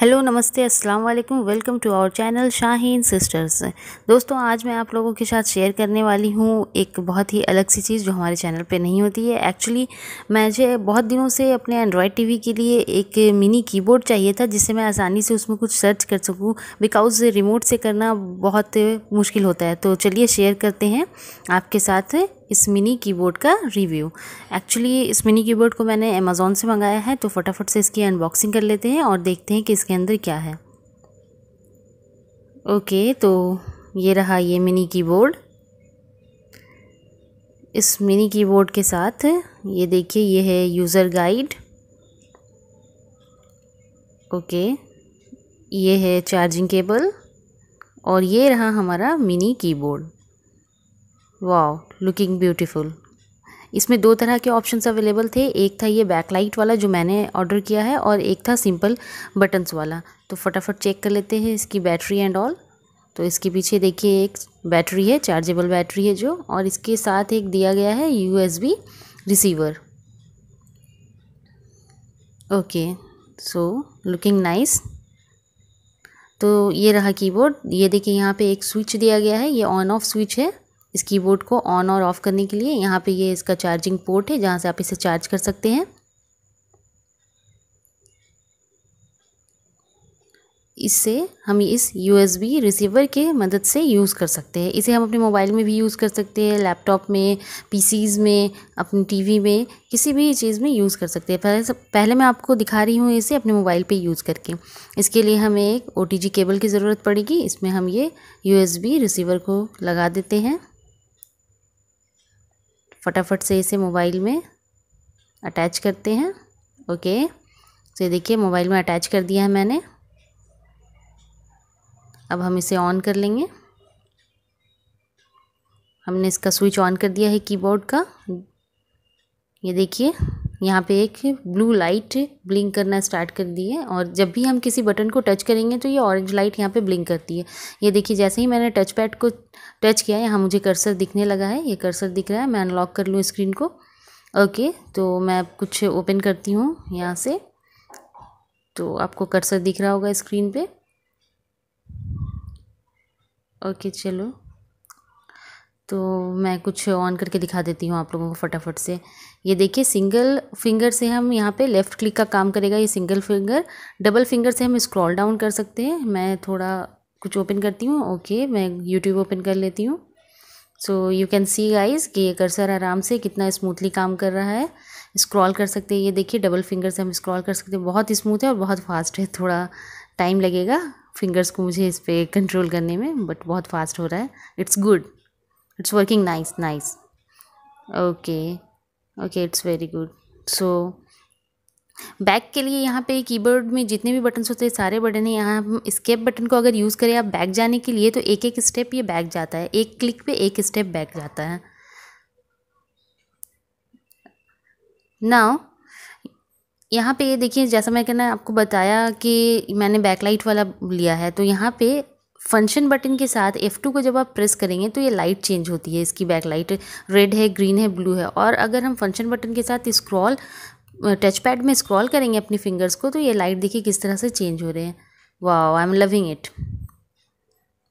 hello नमस्ते अस्सलाम वालेकुम welcome to our channel Shaheen sisters दोस्तों आज मैं आप लोगों के साथ शेयर करने वाली हूँ एक बहुत ही अलग सी चीज़ जो हमारे चैनल पे नहीं होती है एक्चुअली मुझे बहुत दिनों से अपने एंड्रॉयड टीवी के लिए एक मिनी कीबोर्ड चाहिए था जिससे मैं आसानी से उसमें कुछ सर्च कर सकूँ बिकॉज रिमोट से करना बहुत मुश्किल होता है तो चलिए शेयर करते हैं आपके साथ इस मिनी कीबोर्ड का रिव्यू एक्चुअली इस मिनी कीबोर्ड को मैंने अमेज़ोन से मंगाया है तो फटाफट से इसकी अनबॉक्सिंग कर लेते हैं और देखते हैं कि इसके अंदर क्या है ओके तो ये रहा ये मिनी कीबोर्ड इस मिनी कीबोर्ड के साथ ये देखिए ये है यूज़र गाइड ओके ये है चार्जिंग केबल और ये रहा हमारा mini keyboard wow looking beautiful इसमें दो तरह के ऑप्शंस अवेलेबल थे एक था ये बैकलाइट वाला जो मैंने ऑर्डर किया है और एक था सिंपल बटन्स वाला तो फटाफट चेक कर लेते हैं इसकी बैटरी एंड ऑल तो इसके पीछे देखिए एक बैटरी है चार्जेबल बैटरी है जो और इसके साथ एक दिया गया है U receiver okay so looking nice तो ये रहा कीबोर्ड ये देखिए यहाँ पे एक स्विच दिया गया है ये ऑन ऑफ स्विच है इस कीबोर्ड को ऑन और ऑफ़ करने के लिए यहाँ पे ये इसका चार्जिंग पोर्ट है जहाँ से आप इसे चार्ज कर सकते हैं इससे हम इस यूएसबी रिसीवर के मदद से यूज़ कर सकते हैं इसे हम अपने मोबाइल में भी यूज़ कर सकते हैं लैपटॉप में पीसीज में अपने टीवी में किसी भी चीज़ में यूज़ कर सकते हैं पहले सब पहले मैं आपको दिखा रही हूँ इसे अपने मोबाइल पे यूज़ करके इसके लिए हमें एक ओ केबल की ज़रूरत पड़ेगी इसमें हम ये यू रिसीवर को लगा देते हैं फटाफट से इसे मोबाइल में अटैच करते हैं ओके तो ये देखिए मोबाइल में अटैच कर दिया है मैंने अब हम इसे ऑन कर लेंगे हमने इसका स्विच ऑन कर दिया है कीबोर्ड का ये देखिए यहाँ पे एक ब्लू लाइट ब्लिंक करना स्टार्ट कर दी है और जब भी हम किसी बटन को टच करेंगे तो ये ऑरेंज लाइट यहाँ पे ब्लिंक करती है ये देखिए जैसे ही मैंने टच पैड को टच किया यहाँ मुझे कर्सर दिखने लगा है ये कर्सर दिख रहा है मैं अनलॉक कर लूँ स्क्रीन को ओके तो मैं कुछ ओपन करती हूँ यहाँ से तो आपको कर्सर दिख रहा होगा स्क्रीन पर ओके चलो तो मैं कुछ ऑन करके दिखा देती हूँ आप लोगों को फटाफट से ये देखिए सिंगल फिंगर से हम यहाँ पे लेफ़्ट क्लिक का काम करेगा ये सिंगल फिंगर डबल फिंगर से हम स्क्रॉल डाउन कर सकते हैं मैं थोड़ा कुछ ओपन करती हूँ ओके मैं यूट्यूब ओपन कर लेती हूँ so you can see guys कि ये कर्सर आराम से कितना स्मूथली काम कर रहा है स्क्रॉल कर सकते हैं ये देखिए डबल फिंगर से हम स्क्रॉल कर सकते हैं बहुत स्मूथ है और बहुत फास्ट है थोड़ा टाइम लगेगा फिंगर्स को मुझे इस पर कंट्रोल करने में बट बहुत फास्ट हो रहा है it's good it's working nice nice okay okay it's very good so back के लिए यहाँ पे कीबोर्ड में जितने भी बटन्स होते हैं सारे बटन हैं यहाँ हम स्केप बटन को अगर यूज़ करें आप बैक जाने के लिए तो एक एक स्टेप ये बैक जाता है एक क्लिक पे एक स्टेप बैक जाता है नाउ यहाँ पे देखिए जैसा मैं कहना आपको बताया कि मैंने बैकलाइट वाला लिया है तो यहाँ पे फंक्शन बटन के साथ F2 को जब आप प्रेस करेंगे तो ये लाइट चेंज होती है इसकी बैक लाइट रेड है ग्रीन है ब्लू है और अगर हम फंक्शन बटन के साथ स्क्रॉल टच पैड में स्क्रॉल करेंगे अपनी फिंगर्स को तो ये लाइट देखिए किस तरह से चेंज हो रहे हैं वाह आई एम लविंग इट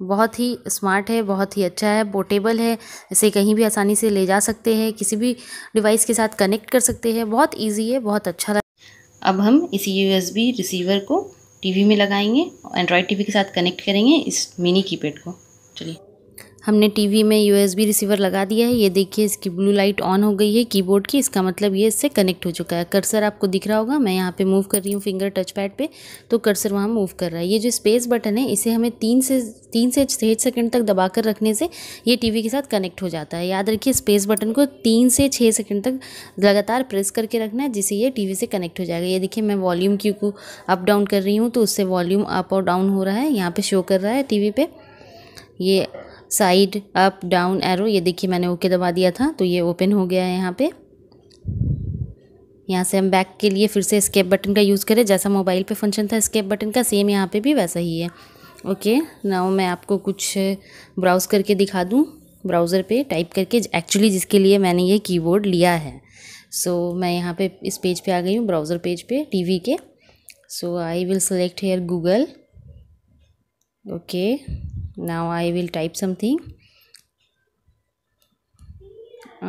बहुत ही स्मार्ट है बहुत ही अच्छा है पोर्टेबल है इसे कहीं भी आसानी से ले जा सकते हैं किसी भी डिवाइस के साथ कनेक्ट कर सकते हैं बहुत ईजी है बहुत अच्छा अब हम इसी यू रिसीवर को टीवी में लगाएंगे एंड्रॉयड टीवी के साथ कनेक्ट करेंगे इस मिनी कीपैड को चलिए हमने टीवी में यूएसबी रिसीवर लगा दिया है ये देखिए इसकी ब्लू लाइट ऑन हो गई है कीबोर्ड की इसका मतलब ये इससे कनेक्ट हो चुका है कर्सर आपको दिख रहा होगा मैं यहाँ पे मूव कर रही हूँ फिंगर टच पैड पर तो कर्सर वहाँ मूव कर रहा है ये जो स्पेस बटन है इसे हमें तीन से तीन से छः सेकेंड तक दबा कर रखने से ये टीवी के साथ कनेक्ट हो जाता है याद रखिए स्पेस बटन को तीन से छः सेकेंड तक लगातार प्रेस करके रखना है जिससे ये टीवी से कनेक्ट हो जाएगा ये देखिए मैं वॉल्यूम क्यू को अप डाउन कर रही हूँ तो उससे वॉल्यूम अप और डाउन हो रहा है यहाँ पर शो कर रहा है टी पे ये साइड अप डाउन एरो ये देखिए मैंने ओके दबा दिया था तो ये ओपन हो गया है यहाँ पे यहाँ से हम बैक के लिए फिर से स्केप बटन का यूज़ करें जैसा मोबाइल पे फंक्शन था स्केप बटन का सेम यहाँ पे भी वैसा ही है ओके नाउ मैं आपको कुछ ब्राउज़ करके दिखा दूँ ब्राउज़र पे टाइप करके एक्चुअली जिसके लिए मैंने ये कीबोर्ड लिया है सो so, मैं यहाँ पे इस पेज पे आ गई हूँ ब्राउज़र पेज पे टीवी के so I will select here Google okay now I will type something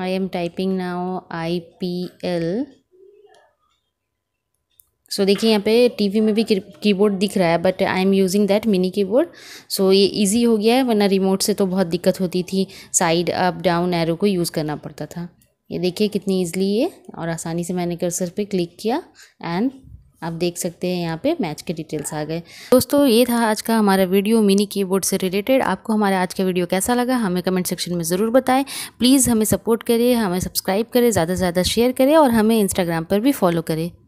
I am typing now IPL so so, देखिए यहाँ पे टीवी में भी कीबोर्ड दिख रहा है but I am using that mini keyboard so ये इजी हो गया है वरना रिमोट से तो बहुत दिक्कत होती थी साइड अप डाउन एरो को यूज़ करना पड़ता था ये देखिए कितनी इजीली ये और आसानी से मैंने कर्सर पे क्लिक किया एंड आप देख सकते हैं यहाँ पे मैच के डिटेल्स आ गए दोस्तों ये था आज का हमारा वीडियो मिनी कीबोर्ड से रिलेटेड आपको हमारा आज का वीडियो कैसा लगा हमें कमेंट सेक्शन में ज़रूर बताएं प्लीज़ हमें सपोर्ट करें हमें सब्सक्राइब करें ज़्यादा से ज़्यादा शेयर करें और हमें इंस्टाग्राम पर भी फॉलो करें